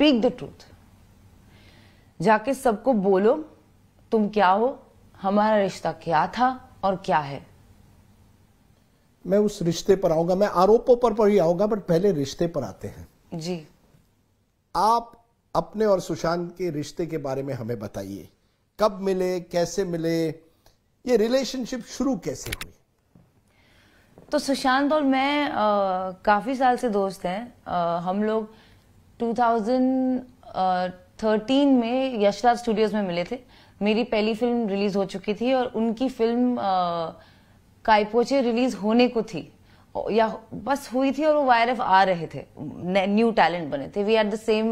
speak the truth जाके सबको बोलो तुम क्या हो हमारा रिश्ता क्या था और क्या है मैं उस रिश्ते पर आऊंगा मैं आरोपों पर पर ही आऊंगा बट पहले रिश्ते पर आते हैं जी आप अपने और सुशांत के रिश्ते के बारे में हमें बताइए कब मिले कैसे मिले ये रिलेशनशिप शुरू कैसे हुई तो सुशांत और मैं आ, काफी साल से दोस्त हैं आ, हम लोग 2013 में यशराज स्टूडियोज में मिले थे मेरी पहली फिल्म रिलीज हो चुकी थी और उनकी फिल्म कायपोचे रिलीज होने को थी या बस हुई थी और वो एफ आ रहे थे न्यू टैलेंट बने थे we are the same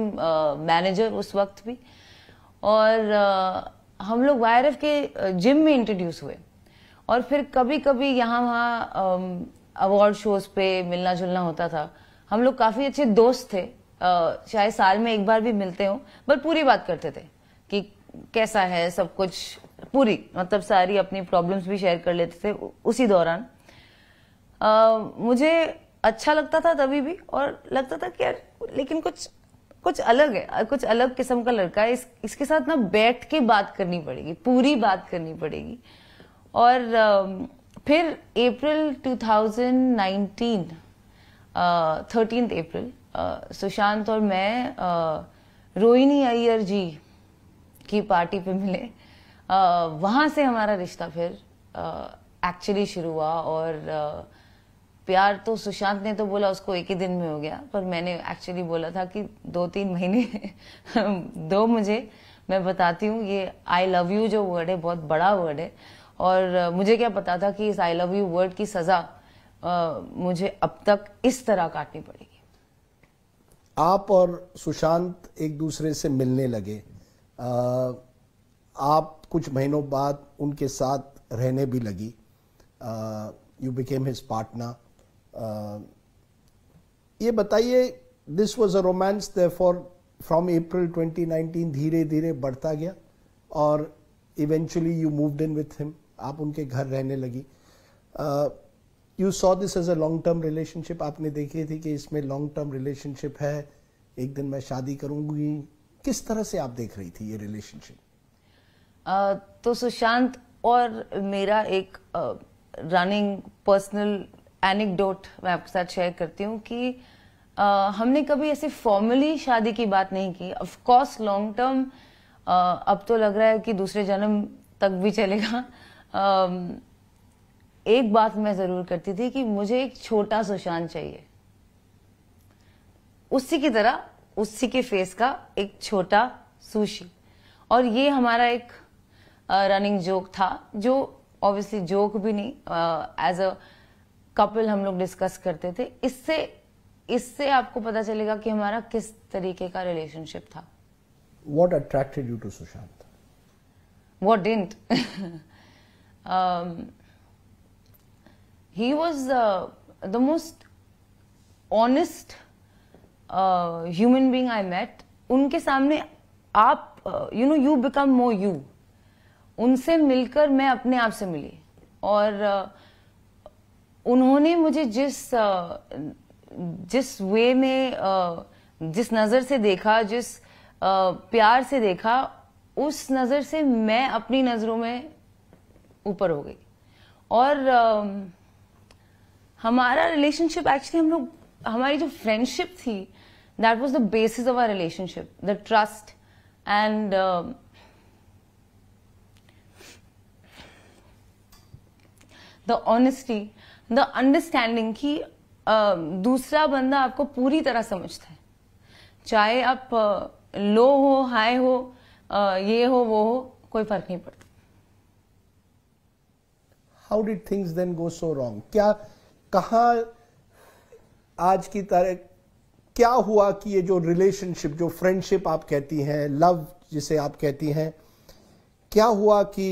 manager उस वक्त भी और uh, हम लोग वाई के जिम में इंट्रोड्यूस हुए और फिर कभी कभी यहाँ वहाँ अवार्ड शोज पे मिलना जुलना होता था हम लोग काफ़ी अच्छे दोस्त थे शायद साल में एक बार भी मिलते हो बट पूरी बात करते थे कि कैसा है सब कुछ पूरी मतलब सारी अपनी प्रॉब्लम्स भी शेयर कर लेते थे उसी दौरान आ, मुझे अच्छा लगता था तभी भी और लगता था कि यार लेकिन कुछ कुछ अलग है कुछ अलग किस्म का लड़का है इस, इसके साथ ना बैठ के बात करनी पड़ेगी पूरी बात करनी पड़ेगी और आ, फिर अप्रैल 2019 थर्टीन अप्रैल सुशांत और मैं रोहिणी अय्यर जी की पार्टी पे मिले वहाँ से हमारा रिश्ता फिर एक्चुअली शुरू हुआ और प्यार तो सुशांत ने तो बोला उसको एक ही दिन में हो गया पर मैंने एक्चुअली बोला था कि दो तीन महीने दो मुझे मैं बताती हूँ ये आई लव यू जो वर्ड है बहुत बड़ा वर्ड है और मुझे क्या पता था कि इस आई लव यू वर्ड की सज़ा मुझे अब तक इस तरह काटनी पड़ी आप और सुशांत एक दूसरे से मिलने लगे आ, आप कुछ महीनों बाद उनके साथ रहने भी लगी यू बिकेम हिज पार्टनर ये बताइए this was a romance for from April 2019 धीरे धीरे बढ़ता गया और eventually you moved in with him आप उनके घर रहने लगी uh, you saw this as a long term relationship आपने देखी थी कि इसमें लॉन्ग टर्म रिलेशनशिप है एक दिन मैं शादी करूंगी किस तरह से आप देख रही थी ये रिलेशनशिप तो सुशांत और मेरा एक रनिंग पर्सनल एनिकडोट मैं आपके साथ शेयर करती हूँ कि uh, हमने कभी ऐसे फॉर्मली शादी की बात नहीं की ऑफ कोर्स लॉन्ग टर्म अब तो लग रहा है कि दूसरे जन्म तक भी चलेगा uh, एक बात मैं जरूर करती थी कि मुझे एक छोटा सुशांत चाहिए उसी की तरह उसी के फेस का एक छोटा सुशी और ये हमारा एक रनिंग जोक था जो ऑब्वियसली जोक भी नहीं एज अ कपल हम लोग डिस्कस करते थे इससे इससे आपको पता चलेगा कि हमारा किस तरीके का रिलेशनशिप था what attracted you to Sushant what didn't he was uh, the most honest human being I met उनके सामने आप you know you become more you उनसे मिलकर मैं अपने आप से मिली और uh, उन्होंने मुझे जिस uh, जिस वे में uh, जिस नज़र से देखा जिस uh, प्यार से देखा उस नज़र से मैं अपनी नज़रों में ऊपर हो गई और uh, हमारा रिलेशनशिप एक्चुअली हम लोग हमारी जो फ्रेंडशिप थी that was the basis of our relationship the trust and the honesty the understanding कि um, दूसरा बंदा आपको पूरी तरह समझता है चाहे आप लो uh, हो हाई हो uh, ये हो वो हो कोई फर्क नहीं पड़ता how did things then go so wrong क्या कहाँ आज की तरह क्या हुआ कि ये जो रिलेशनशिप जो फ्रेंडशिप आप कहती हैं लव जिसे आप कहती हैं क्या हुआ कि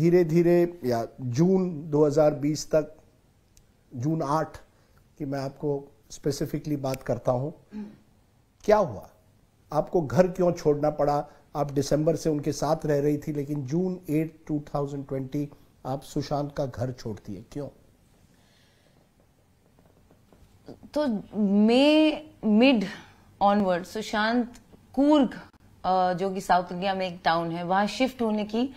धीरे धीरे या जून 2020 तक जून 8 की मैं आपको स्पेसिफिकली बात करता हूँ क्या हुआ आपको घर क्यों छोड़ना पड़ा आप दिसंबर से उनके साथ रह रही थी लेकिन जून 8 2020 आप सुशांत का घर छोड़ती है क्यों तो May mid onward Sushant Coorg जो कि साउथ इंडिया में एक टाउन है वहां शिफ्ट होने की